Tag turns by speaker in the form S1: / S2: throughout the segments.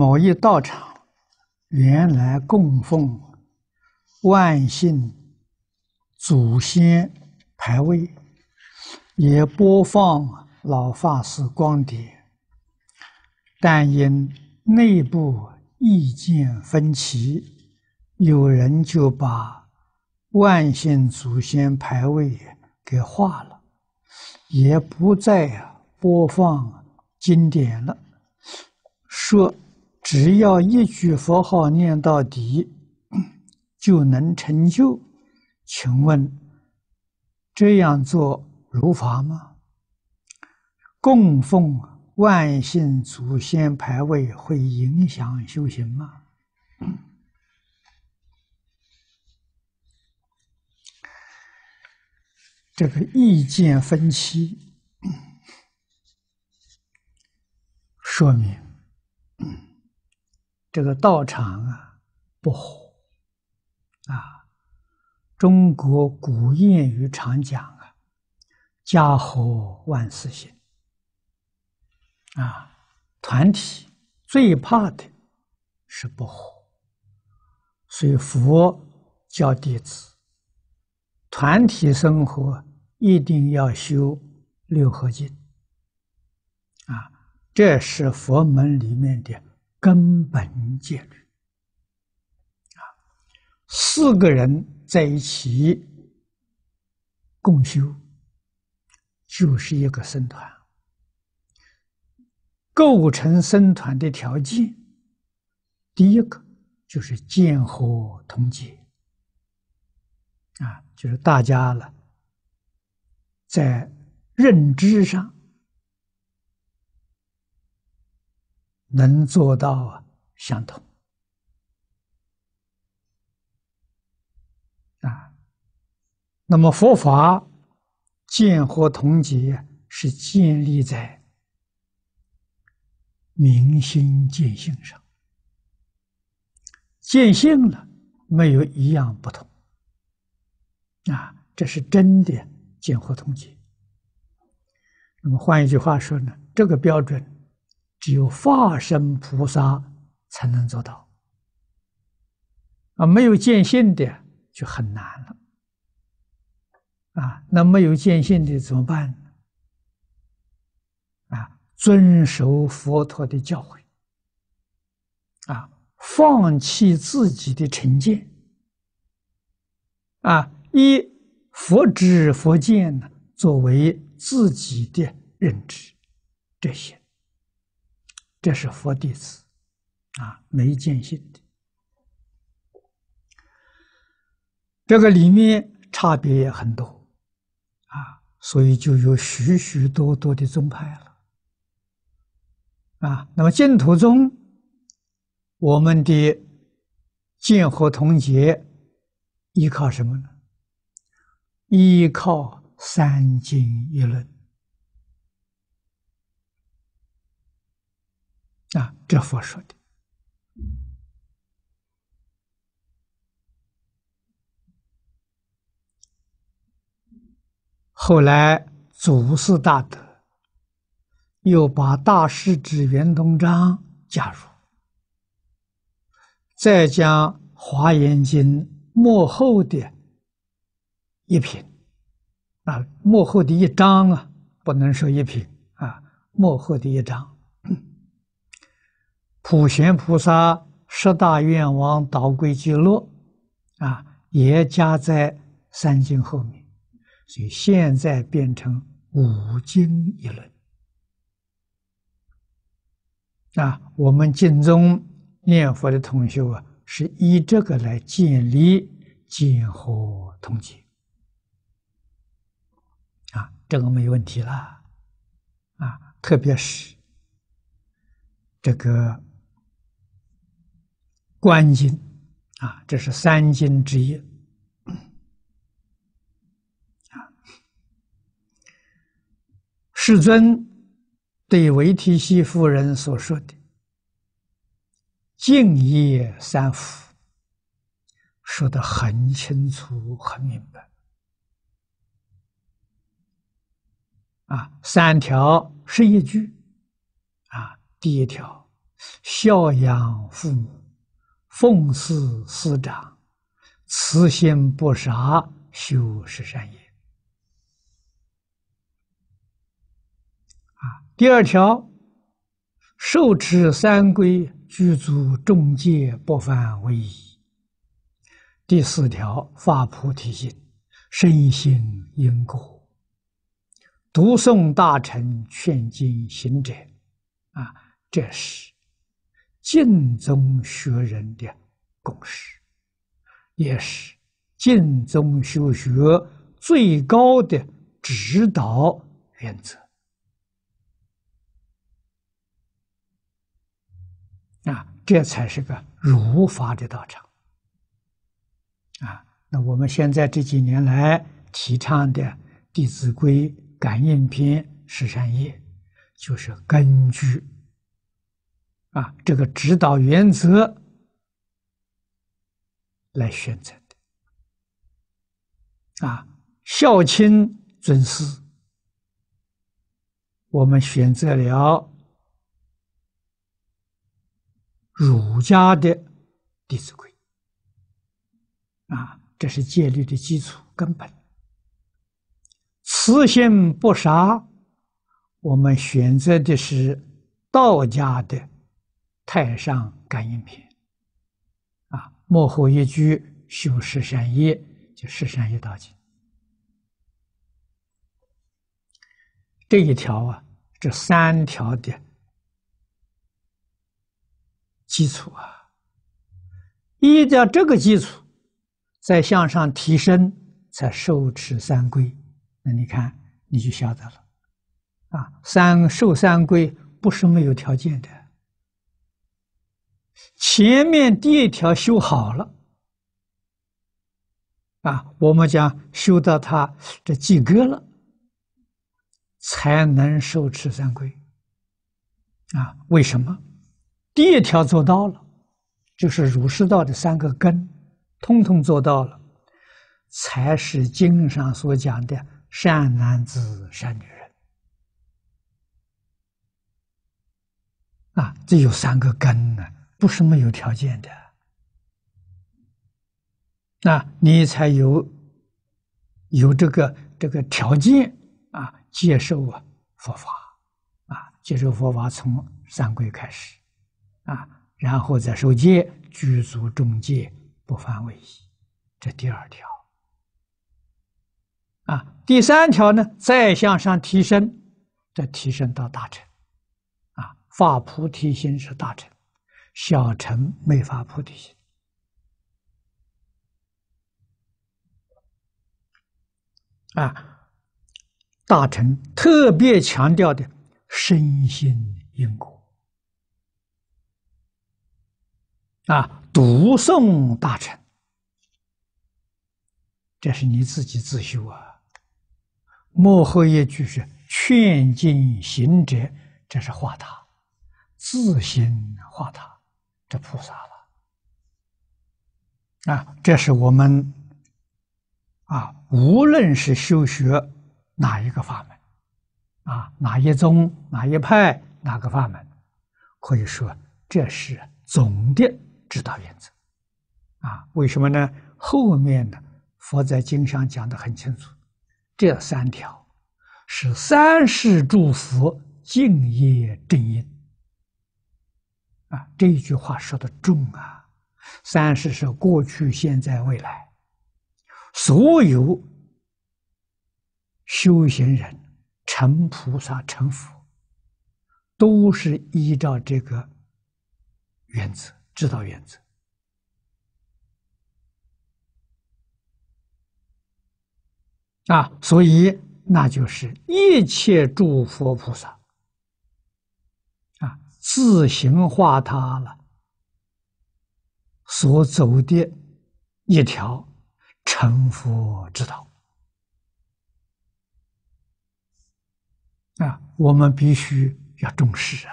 S1: 某一道场原来供奉万姓祖先牌位，也播放老法师光碟，但因内部意见分歧，有人就把万姓祖先牌位给划了，也不再播放经典了，说。只要一句佛号念到底，就能成就。请问这样做如法吗？供奉万姓祖先牌位会影响修行吗？这个意见分歧，说明。这个道场啊，不和啊！中国古谚语常讲啊：“家和万事兴。”啊，团体最怕的是不和，所以佛教弟子团体生活一定要修六合敬啊！这是佛门里面的。根本戒律啊，四个人在一起共修就是一个僧团。构成僧团的条件，第一个就是见惑同解。啊，就是大家了在认知上。能做到相同啊？那么佛法见或同解是建立在明心见性上，见性了没有一样不同啊？这是真的见或同解。那么换一句话说呢，这个标准。只有化身菩萨才能做到啊！没有见性的就很难了啊！那没有见性的怎么办？啊，遵守佛陀的教诲啊，放弃自己的成见啊，以佛智佛见呢作为自己的认知，这些。这是佛弟子啊，没见性的，这个里面差别也很多啊，所以就有许许多多的宗派了啊。那么净土宗，我们的见和同结依靠什么呢？依靠三经一论。啊，这佛说的。后来祖师大德又把大师之圆通章加入，再将华严经幕后的一品，啊，幕后的一章啊，不能说一品啊，幕后的一章。普贤菩萨十大愿望导归记录，啊，也加在三经后面，所以现在变成五经一论。啊，我们净宗念佛的同学啊，是以这个来建立今后统计。啊，这个没问题了，啊，特别是这个。观经啊，这是三经之一。啊，世尊对维提西夫人所说的“敬业三福”，说的很清楚、很明白。啊，三条是一句。啊，第一条，孝养父母。奉事师长，慈心不杀，修十善业。啊，第二条，受持三规，具足众戒，不犯唯一。第四条，发菩提心，身心因果，读诵大乘，劝经行者。啊，这是。敬宗学人的共识，也是敬宗修学最高的指导原则。啊，这才是个儒法的道场。啊，那我们现在这几年来提倡的《弟子规》《感应篇》《十善业》，就是根据。啊，这个指导原则来选择的啊，孝亲尊师，我们选择了儒家的《弟子规》啊，这是戒律的基础根本。慈心不杀，我们选择的是道家的。《太上感应篇》啊，幕后一居修十善业，就《十善业道经》这一条啊，这三条的基础啊，依照这个基础再向上提升，才受持三规。那你看，你就晓得了啊，三受三规不是没有条件的。前面第一条修好了，啊，我们讲修到他这几个了，才能受持三规。啊，为什么？第一条做到了，就是儒释道的三个根，通通做到了，才是经上所讲的善男子、善女人。啊，这有三个根呢。不是没有条件的，那你才有有这个这个条件啊，接受啊佛法啊，接受佛法从三归开始啊，然后再受戒，具足众戒不犯违仪，这第二条啊，第三条呢，再向上提升，再提升到大成啊，发菩提心是大成。小乘没法菩提心啊，大乘特别强调的身心因果啊，读诵大乘，这是你自己自修啊。幕后一句是劝进行者，这是化他，自行化他。这菩萨了，啊，这是我们，啊，无论是修学哪一个法门，啊，哪一宗哪一派哪个法门，可以说这是总的指导原则，啊，为什么呢？后面的佛在经上讲的很清楚，这三条是三世诸佛敬业正因。啊，这一句话说的重啊！三是说过去、现在、未来，所有修行人成菩萨、成佛，都是依照这个原则指导原则啊。所以，那就是一切诸佛菩萨。自行化他了，所走的一条成佛之道啊，我们必须要重视啊。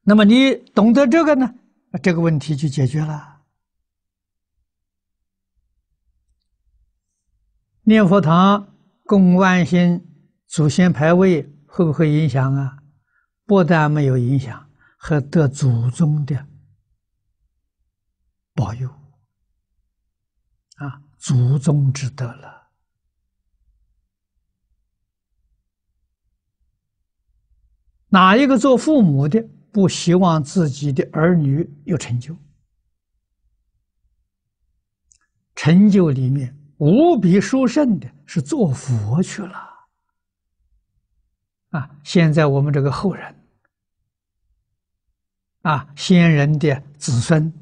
S1: 那么，你懂得这个呢，这个问题就解决了。念佛堂供万仙，祖先牌位。会不会影响啊？不但没有影响，还得祖宗的保佑啊！祖宗之德了。哪一个做父母的不希望自己的儿女有成就？成就里面无比殊胜的是做佛去了。啊！现在我们这个后人，啊，先人的子孙，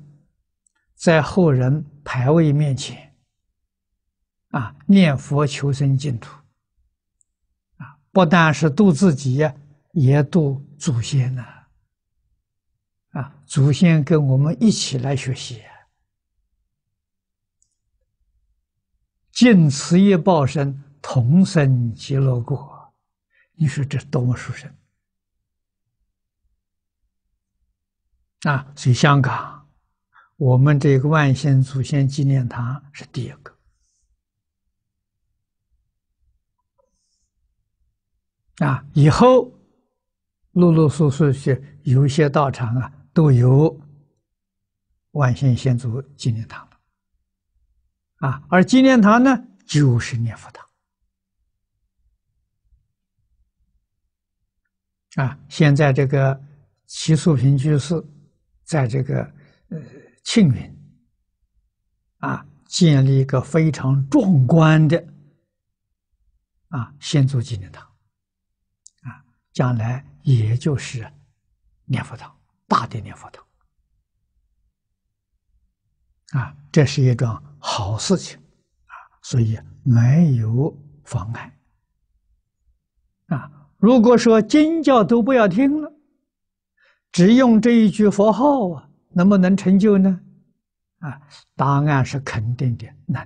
S1: 在后人牌位面前，啊，念佛求生净土，啊，不但是度自己，也度祖先呐，啊，祖先跟我们一起来学习，尽此业报身，同生极乐国。你说这多么殊胜！啊，去香港，我们这个万仙祖先纪念堂是第一个。啊，以后陆陆续续去有些道场啊，都有万仙先祖纪念堂的。啊，而纪念堂呢，就是念佛堂。啊，现在这个齐素平居士在这个呃庆云啊，建立一个非常壮观的啊先祖纪念堂啊，将来也就是念佛堂，大的念佛堂啊，这是一桩好事情啊，所以没有妨碍啊。如果说经教都不要听了，只用这一句佛号啊，能不能成就呢？啊，答案是肯定的，能，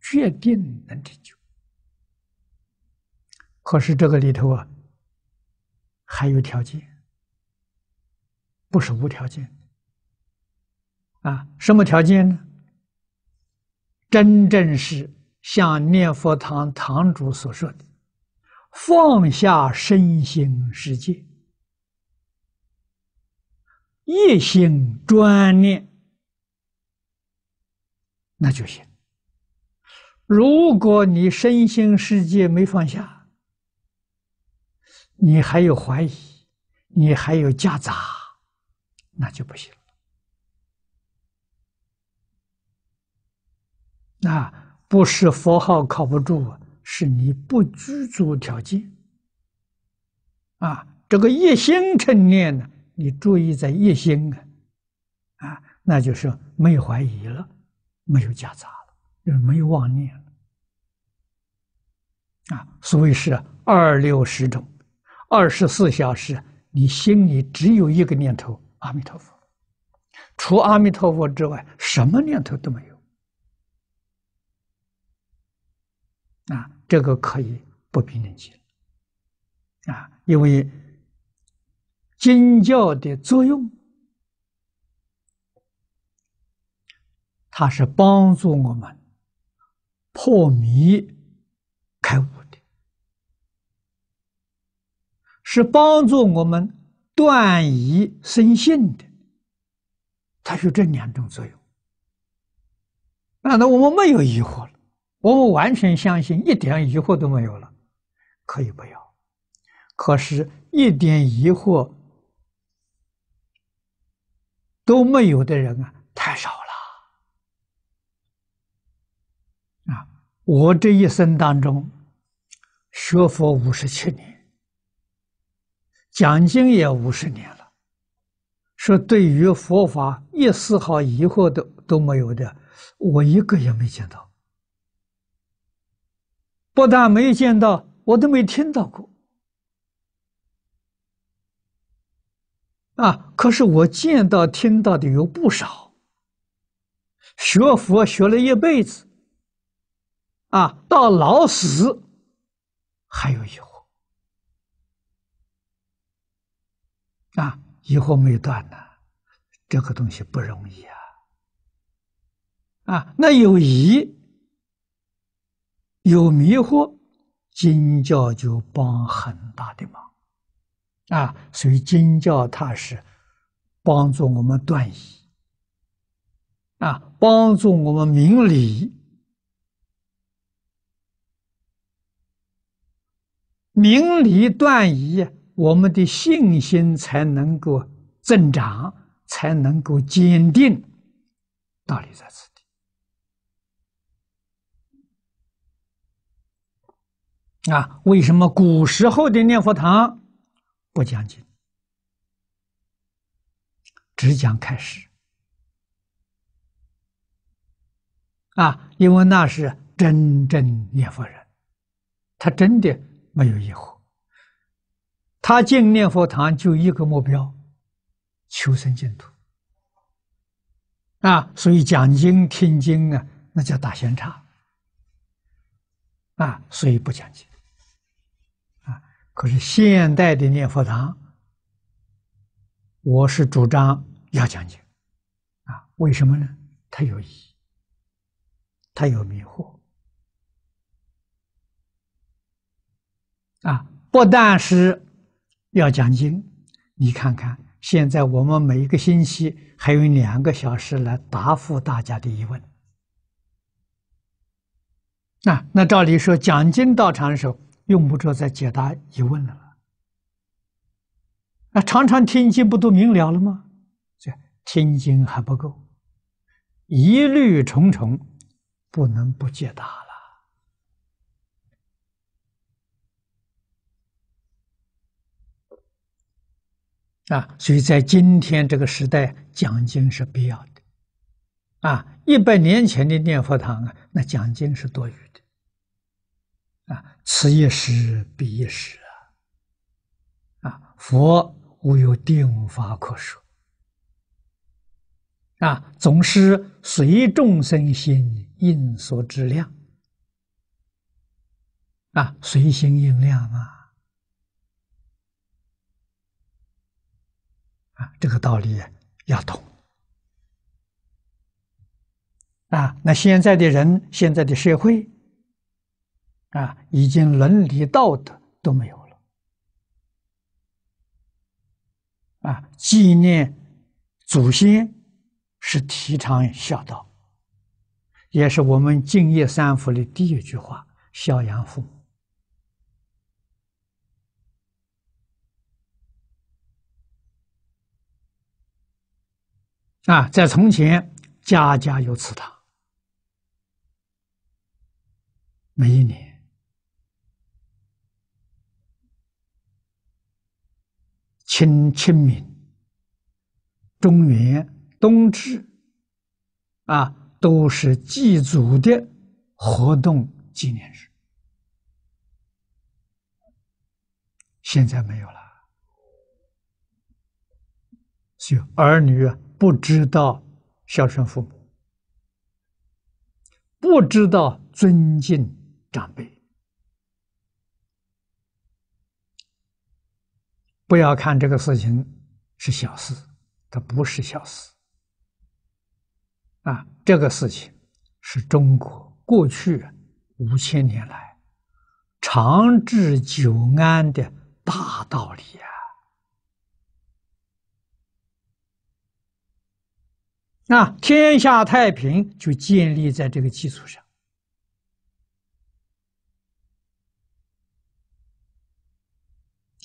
S1: 确定能成就。可是这个里头啊，还有条件，不是无条件。啊，什么条件呢？真正是像念佛堂堂主所说的。放下身心世界，一心专念，那就行。如果你身心世界没放下，你还有怀疑，你还有夹杂，那就不行了。那不是佛号靠不住。啊。是你不居住条件啊！这个一心称念呢，你注意在一心啊，啊，那就是没有怀疑了，没有夹杂了，就是没有妄念了啊！所谓是二六十种，二十四小时，你心里只有一个念头：阿弥陀佛，除阿弥陀佛之外，什么念头都没有。啊，这个可以不辩证起，啊，因为经教的作用，它是帮助我们破迷开悟的，是帮助我们断疑生信的，它是这两种作用。那那我们没有疑惑了。我们完全相信，一点疑惑都没有了，可以不要。可是，一点疑惑都没有的人啊，太少了。啊，我这一生当中，学佛五十七年，讲经也五十年了，说对于佛法一丝毫疑惑都都没有的，我一个也没见到。不但没见到，我都没听到过。啊，可是我见到、听到的有不少。学佛学了一辈子，啊，到老死，还有疑惑，啊，一火没断呢，这个东西不容易啊。啊，那有疑。有迷惑，经教就帮很大的忙啊，所以经教它是帮助我们断疑啊，帮助我们明理，明理断疑，我们的信心才能够增长，才能够坚定，道理在此。啊，为什么古时候的念佛堂不讲经，只讲开始？啊，因为那是真正念佛人，他真的没有疑惑。他进念佛堂就一个目标，求生净土。啊，所以讲经听经啊，那叫打闲差。啊，所以不讲经。可是现代的念佛堂，我是主张要讲经，啊，为什么呢？它有疑，它有迷惑，啊，不但是要讲经，你看看现在我们每一个星期还有两个小时来答复大家的疑问，啊，那照理说讲经到场的时候。用不着再解答疑问了。那常常听经不都明了吗？这听经还不够，疑虑重重，不能不解答了。啊，所以在今天这个时代讲经是必要的。啊，一百年前的念佛堂啊，那讲经是多余的。啊，此一时，彼一时啊！啊，佛无有定法可说啊，总是随众生心应所之量啊，随心应量啊！啊，这个道理要懂啊！那现在的人，现在的社会。啊，已经伦理道德都没有了。啊，纪念祖先是提倡孝道，也是我们敬业三福的第一句话：孝养父母。啊，在从前，家家有祠堂，每一年。清清明、中元、冬至，啊，都是祭祖的活动纪念日。现在没有了，是儿女不知道孝顺父母，不知道尊敬长辈。不要看这个事情是小事，它不是小事，啊，这个事情是中国过去五千年来长治久安的大道理啊，那天下太平就建立在这个基础上。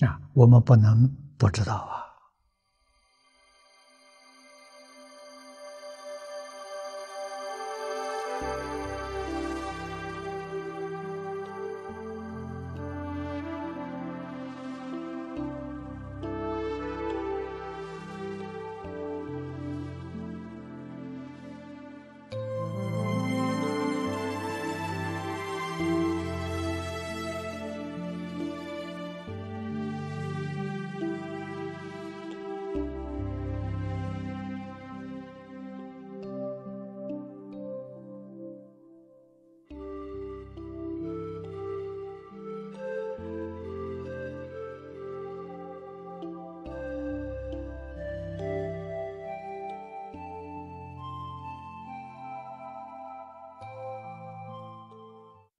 S1: 啊，我们不能不知道啊。